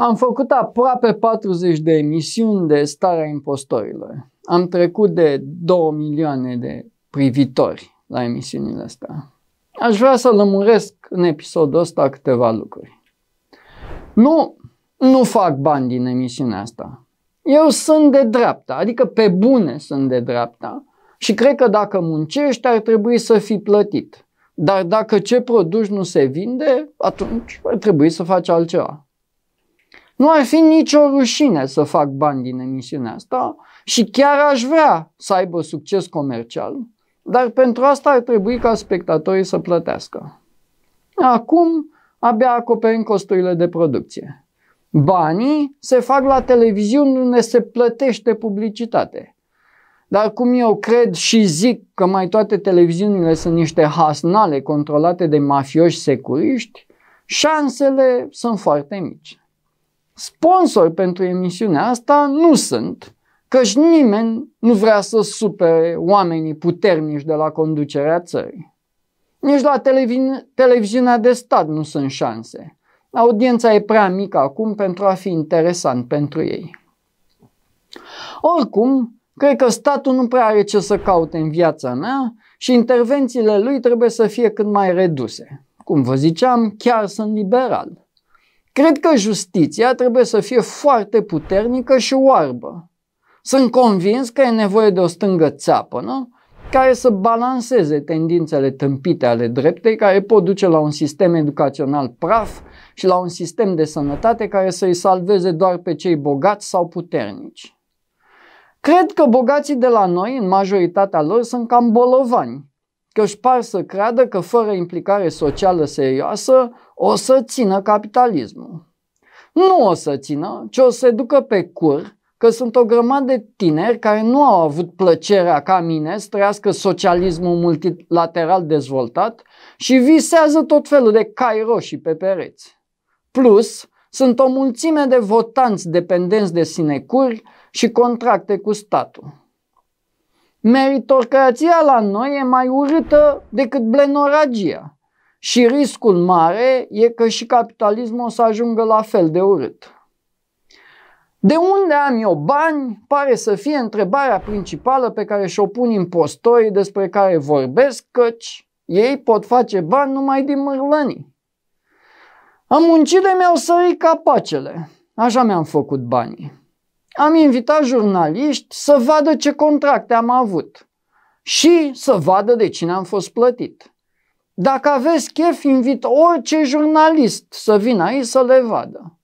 Am făcut aproape 40 de emisiuni de starea impostorilor. Am trecut de 2 milioane de privitori la emisiunile astea. Aș vrea să lămuresc în episodul ăsta câteva lucruri. Nu, nu fac bani din emisiunea asta. Eu sunt de dreapta, adică pe bune sunt de dreapta și cred că dacă muncești ar trebui să fi plătit. Dar dacă ce produci nu se vinde, atunci ar trebui să faci altceva. Nu ar fi nicio rușine să fac bani din emisiunea asta și chiar aș vrea să aibă succes comercial, dar pentru asta ar trebui ca spectatorii să plătească. Acum abia acoperim costurile de producție. Banii se fac la televiziuni unde se plătește publicitate. Dar cum eu cred și zic că mai toate televiziunile sunt niște hasnale controlate de mafioși securiști, șansele sunt foarte mici. Sponsor pentru emisiunea asta nu sunt, căci nimeni nu vrea să supere oamenii puternici de la conducerea țării. Nici la televi- televiziunea de stat nu sunt șanse. Audiența e prea mică acum pentru a fi interesant pentru ei. Oricum, cred că statul nu prea are ce să caute în viața mea și intervențiile lui trebuie să fie cât mai reduse. Cum vă ziceam, chiar sunt liberal. Cred că justiția trebuie să fie foarte puternică și oarbă. Sunt convins că e nevoie de o stângă nu? care să balanceze tendințele tâmpite ale dreptei care pot duce la un sistem educațional praf și la un sistem de sănătate care să-i salveze doar pe cei bogați sau puternici. Cred că bogații de la noi, în majoritatea lor, sunt cam bolovani că își par să creadă că fără implicare socială serioasă o să țină capitalismul. Nu o să țină, ci o să se ducă pe cur, că sunt o grămadă de tineri care nu au avut plăcerea ca mine să trăiască socialismul multilateral dezvoltat și visează tot felul de cai roșii pe pereți. Plus, sunt o mulțime de votanți dependenți de sinecuri și contracte cu statul meritocrația la noi e mai urâtă decât blenoragia. Și riscul mare e că și capitalismul o să ajungă la fel de urât. De unde am eu bani pare să fie întrebarea principală pe care și-o pun impostorii despre care vorbesc, căci ei pot face bani numai din mârlănii. Am muncit de mi-au sărit capacele, așa mi-am făcut banii am invitat jurnaliști să vadă ce contracte am avut și să vadă de cine am fost plătit. Dacă aveți chef, invit orice jurnalist să vină aici să le vadă.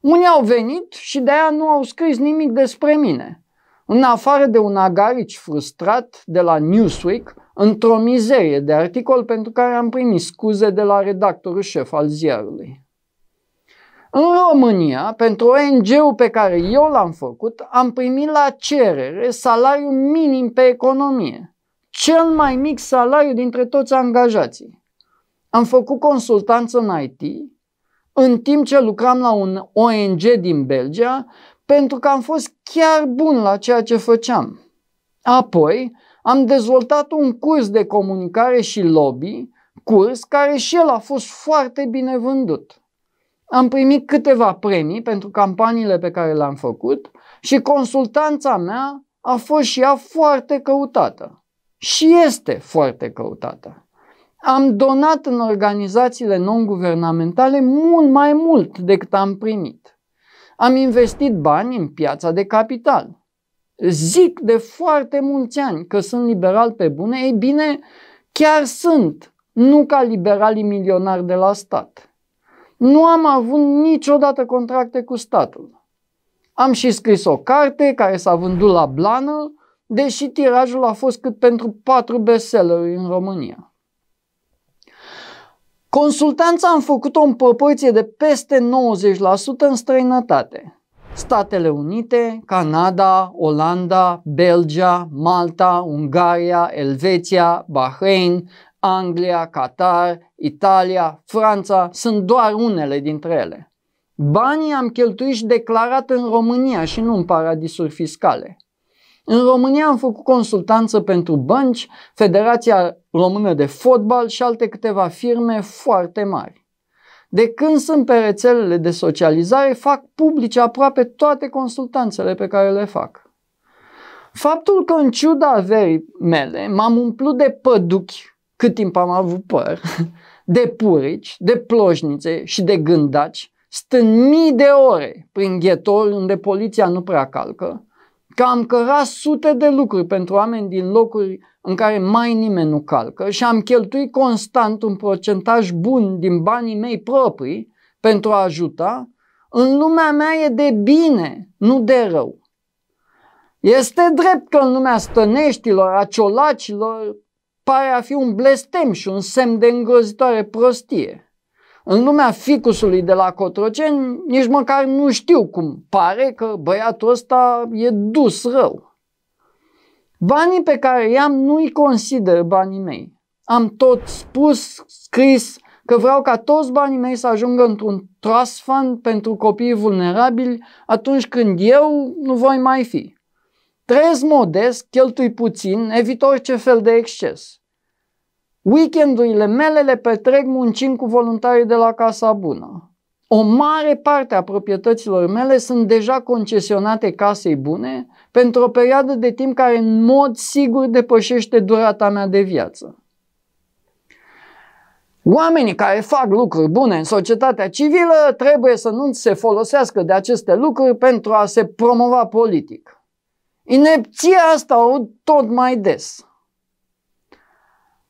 Unii au venit și de aia nu au scris nimic despre mine. În afară de un agarici frustrat de la Newsweek, într-o mizerie de articol pentru care am primit scuze de la redactorul șef al ziarului. În România, pentru ONG-ul pe care eu l-am făcut, am primit la cerere salariu minim pe economie, cel mai mic salariu dintre toți angajații. Am făcut consultanță în IT, în timp ce lucram la un ONG din Belgia, pentru că am fost chiar bun la ceea ce făceam. Apoi, am dezvoltat un curs de comunicare și lobby, curs care și el a fost foarte bine vândut am primit câteva premii pentru campaniile pe care le-am făcut și consultanța mea a fost și ea foarte căutată. Și este foarte căutată. Am donat în organizațiile non-guvernamentale mult mai mult decât am primit. Am investit bani în piața de capital. Zic de foarte mulți ani că sunt liberal pe bune, ei bine, chiar sunt, nu ca liberalii milionari de la stat nu am avut niciodată contracte cu statul. Am și scris o carte care s-a vândut la blană, deși tirajul a fost cât pentru patru bestselleri în România. Consultanța am făcut-o în proporție de peste 90% în străinătate. Statele Unite, Canada, Olanda, Belgia, Malta, Ungaria, Elveția, Bahrain, Anglia, Qatar, Italia, Franța sunt doar unele dintre ele. Banii am cheltuit și declarat în România și nu în paradisuri fiscale. În România am făcut consultanță pentru bănci, Federația Română de Fotbal și alte câteva firme foarte mari. De când sunt pe rețelele de socializare, fac publice aproape toate consultanțele pe care le fac. Faptul că în ciuda averii mele m-am umplut de păduchi cât timp am avut păr, de purici, de ploșnițe și de gândaci, stând mii de ore prin ghetori unde poliția nu prea calcă, că am cărat sute de lucruri pentru oameni din locuri în care mai nimeni nu calcă și am cheltuit constant un procentaj bun din banii mei proprii pentru a ajuta, în lumea mea e de bine, nu de rău. Este drept că în lumea stăneștilor, a ciolacilor, pare a fi un blestem și un semn de îngrozitoare prostie. În lumea ficusului de la Cotroceni nici măcar nu știu cum pare că băiatul ăsta e dus rău. Banii pe care i-am nu-i consider banii mei. Am tot spus, scris, că vreau ca toți banii mei să ajungă într-un trust fund pentru copiii vulnerabili atunci când eu nu voi mai fi trăiesc modest, cheltui puțin, evit orice fel de exces. Weekendurile mele le petrec muncind cu voluntarii de la Casa Bună. O mare parte a proprietăților mele sunt deja concesionate casei bune pentru o perioadă de timp care în mod sigur depășește durata mea de viață. Oamenii care fac lucruri bune în societatea civilă trebuie să nu se folosească de aceste lucruri pentru a se promova politic. Inepția asta o tot mai des.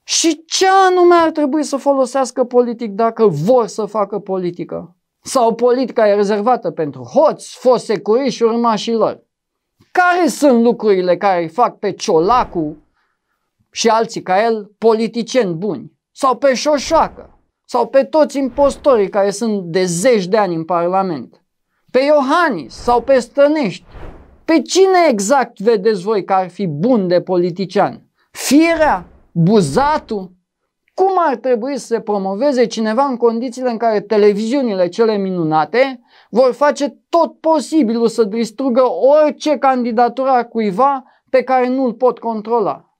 Și ce anume ar trebui să folosească politic dacă vor să facă politică? Sau politica e rezervată pentru hoți, fost securi și urmașii lor? Care sunt lucrurile care îi fac pe Ciolacu și alții ca el politicieni buni? Sau pe Șoșoacă? Sau pe toți impostorii care sunt de zeci de ani în Parlament? Pe Iohannis sau pe Stănești? Pe cine exact vedeți voi că ar fi bun de politician? Firea? Buzatul? Cum ar trebui să se promoveze cineva în condițiile în care televiziunile cele minunate vor face tot posibilul să distrugă orice candidatură cuiva pe care nu-l pot controla?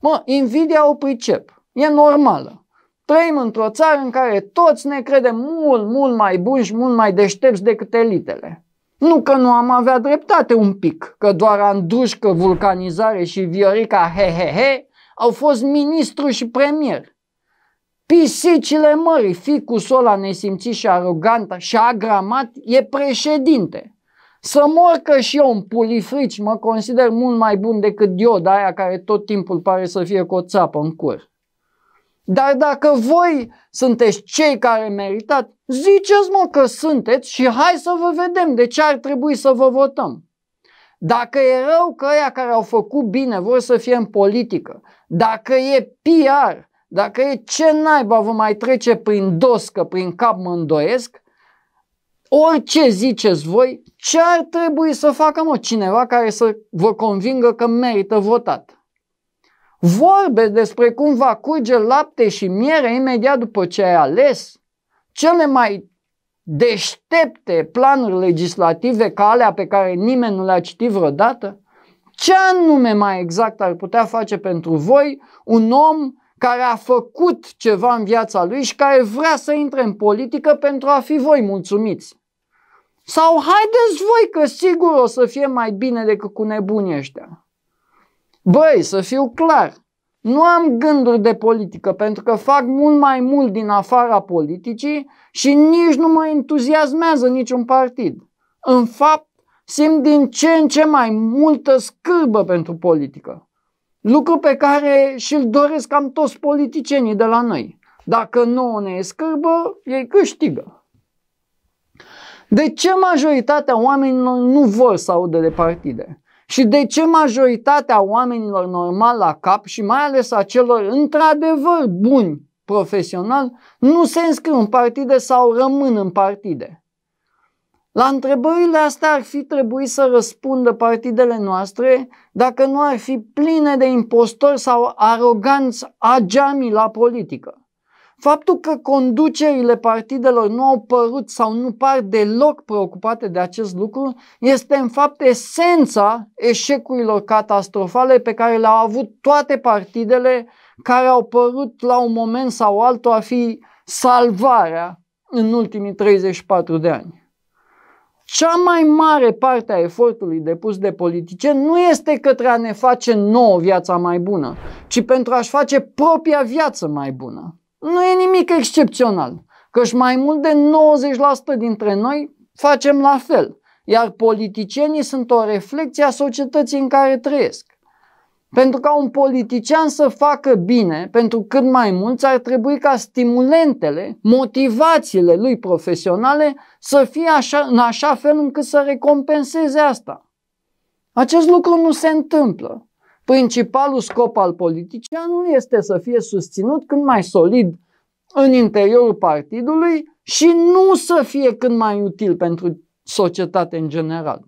Mă, invidia o pricep. E normală. Trăim într-o țară în care toți ne credem mult, mult mai buni și mult mai deștepți decât elitele. Nu că nu am avea dreptate un pic, că doar Andrușcă, Vulcanizare și Viorica Hehehe au fost ministru și premier. Pisicile mării, ficusul ăla nesimțit și arogant și agramat e președinte. Să mor că și eu un pulifrici mă consider mult mai bun decât Dioda aia care tot timpul pare să fie cu o țapă în cur. Dar dacă voi sunteți cei care meritați, ziceți mă că sunteți și hai să vă vedem de ce ar trebui să vă votăm. Dacă e rău că ăia care au făcut bine vor să fie în politică, dacă e PR, dacă e ce naiba vă mai trece prin doscă, prin cap mă îndoiesc, orice ziceți voi, ce ar trebui să facă mă cineva care să vă convingă că merită votat? Vorbe despre cum va curge lapte și miere imediat după ce ai ales. Cele mai deștepte planuri legislative ca alea pe care nimeni nu le-a citit vreodată? Ce anume mai exact ar putea face pentru voi un om care a făcut ceva în viața lui și care vrea să intre în politică pentru a fi voi mulțumiți? Sau haideți voi că sigur o să fie mai bine decât cu nebunii ăștia. Băi, să fiu clar, nu am gânduri de politică pentru că fac mult mai mult din afara politicii și nici nu mă entuziasmează niciun partid. În fapt, simt din ce în ce mai multă scârbă pentru politică. Lucru pe care și-l doresc cam toți politicienii de la noi. Dacă nouă ne e scârbă, ei câștigă. De ce majoritatea oamenilor nu vor să audă de partide? Și de ce majoritatea oamenilor normal la cap și mai ales a celor într-adevăr buni profesional nu se înscriu în partide sau rămân în partide? La întrebările astea ar fi trebuit să răspundă partidele noastre dacă nu ar fi pline de impostori sau aroganți ageamii la politică. Faptul că conducerile partidelor nu au părut sau nu par deloc preocupate de acest lucru este în fapt esența eșecurilor catastrofale pe care le-au avut toate partidele care au părut la un moment sau altul a fi salvarea în ultimii 34 de ani. Cea mai mare parte a efortului depus de politicieni nu este către a ne face nouă viața mai bună, ci pentru a-și face propria viață mai bună nu e nimic excepțional, căci mai mult de 90% dintre noi facem la fel, iar politicienii sunt o reflecție a societății în care trăiesc. Pentru ca un politician să facă bine, pentru cât mai mulți, ar trebui ca stimulentele, motivațiile lui profesionale să fie așa, în așa fel încât să recompenseze asta. Acest lucru nu se întâmplă. Principalul scop al politicianului este să fie susținut cât mai solid în interiorul partidului și nu să fie cât mai util pentru societate în general.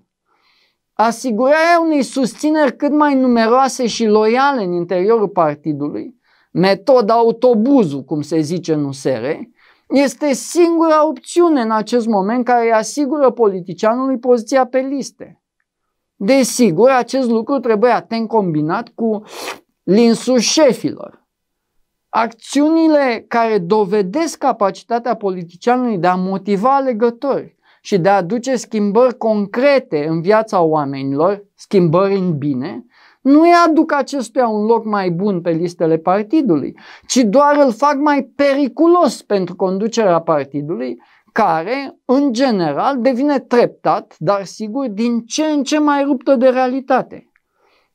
Asigurarea unei susțineri cât mai numeroase și loiale în interiorul partidului, metoda autobuzul, cum se zice în USR, este singura opțiune în acest moment care asigură politicianului poziția pe liste. Desigur, acest lucru trebuie atent combinat cu linsul șefilor. Acțiunile care dovedesc capacitatea politicianului de a motiva alegători și de a aduce schimbări concrete în viața oamenilor, schimbări în bine, nu îi aduc acestuia un loc mai bun pe listele partidului, ci doar îl fac mai periculos pentru conducerea partidului care, în general, devine treptat, dar sigur, din ce în ce mai ruptă de realitate.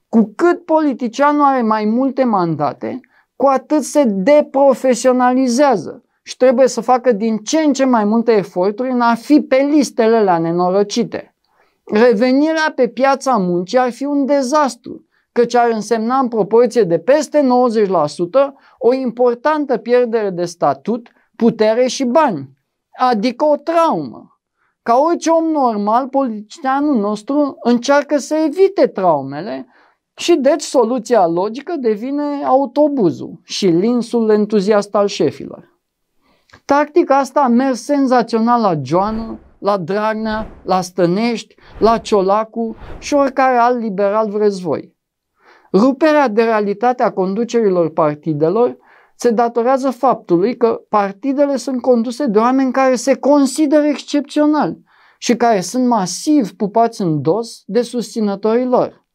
Cu cât politicianul are mai multe mandate, cu atât se deprofesionalizează și trebuie să facă din ce în ce mai multe eforturi în a fi pe listele la nenorocite. Revenirea pe piața muncii ar fi un dezastru, căci ar însemna în proporție de peste 90% o importantă pierdere de statut, putere și bani adică o traumă. Ca orice om normal, politicianul nostru încearcă să evite traumele și deci soluția logică devine autobuzul și linsul entuziast al șefilor. Tactica asta a mers senzațional la Joană, la Dragnea, la Stănești, la Ciolacu și oricare alt liberal vreți voi. Ruperea de realitate a conducerilor partidelor se datorează faptului că partidele sunt conduse de oameni care se consideră excepționali și care sunt masiv pupați în dos de susținătorii lor.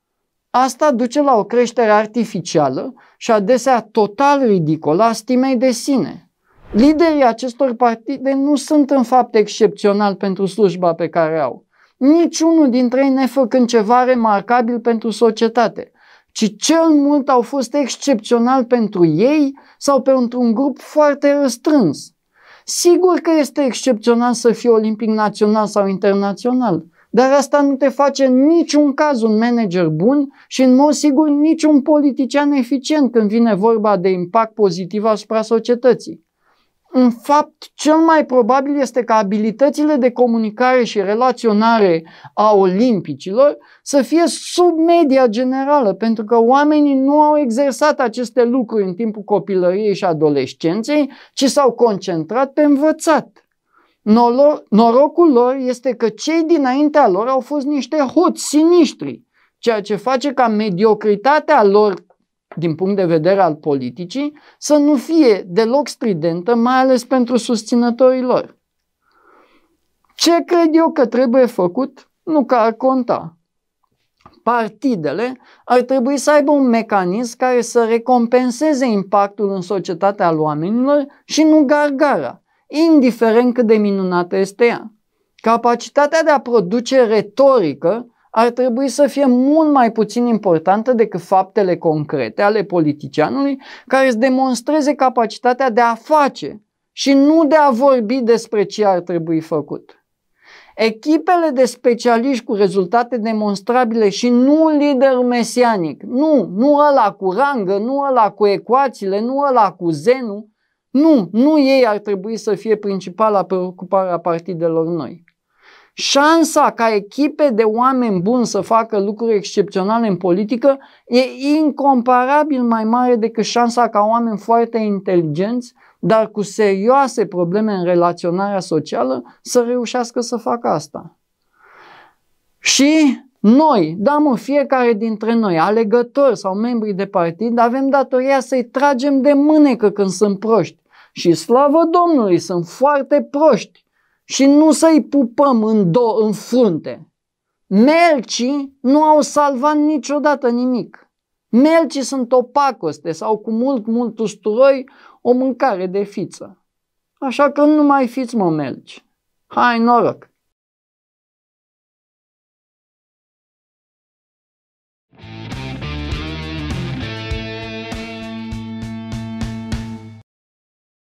Asta duce la o creștere artificială și adesea total ridicolă a stimei de sine. Liderii acestor partide nu sunt în fapt excepționali pentru slujba pe care au, niciunul dintre ei făcând ceva remarcabil pentru societate ci cel mult au fost excepțional pentru ei sau pentru un grup foarte răstrâns. Sigur că este excepțional să fii olimpic național sau internațional, dar asta nu te face în niciun caz un manager bun și în mod sigur niciun politician eficient când vine vorba de impact pozitiv asupra societății în fapt, cel mai probabil este ca abilitățile de comunicare și relaționare a olimpicilor să fie sub media generală, pentru că oamenii nu au exersat aceste lucruri în timpul copilăriei și adolescenței, ci s-au concentrat pe învățat. Norocul lor este că cei dinaintea lor au fost niște hoți sinistri, ceea ce face ca mediocritatea lor din punct de vedere al politicii, să nu fie deloc stridentă, mai ales pentru susținătorii lor. Ce cred eu că trebuie făcut? Nu că ar conta. Partidele ar trebui să aibă un mecanism care să recompenseze impactul în societatea al oamenilor și nu gargara, indiferent cât de minunată este ea. Capacitatea de a produce retorică ar trebui să fie mult mai puțin importantă decât faptele concrete ale politicianului care îți demonstreze capacitatea de a face și nu de a vorbi despre ce ar trebui făcut. Echipele de specialiști cu rezultate demonstrabile și nu lider mesianic, nu, nu ăla cu rangă, nu ăla cu ecuațiile, nu ăla cu zenul, nu, nu ei ar trebui să fie principala preocupare a partidelor noi. Șansa ca echipe de oameni buni să facă lucruri excepționale în politică e incomparabil mai mare decât șansa ca oameni foarte inteligenți, dar cu serioase probleme în relaționarea socială, să reușească să facă asta. Și noi, da mă, fiecare dintre noi, alegători sau membrii de partid, avem datoria să-i tragem de mânecă când sunt proști. Și slavă Domnului, sunt foarte proști și nu să-i pupăm în, do- în frunte. Melcii nu au salvat niciodată nimic. Melcii sunt o pacoste sau cu mult, mult usturoi o mâncare de fiță. Așa că nu mai fiți mă melci. Hai noroc!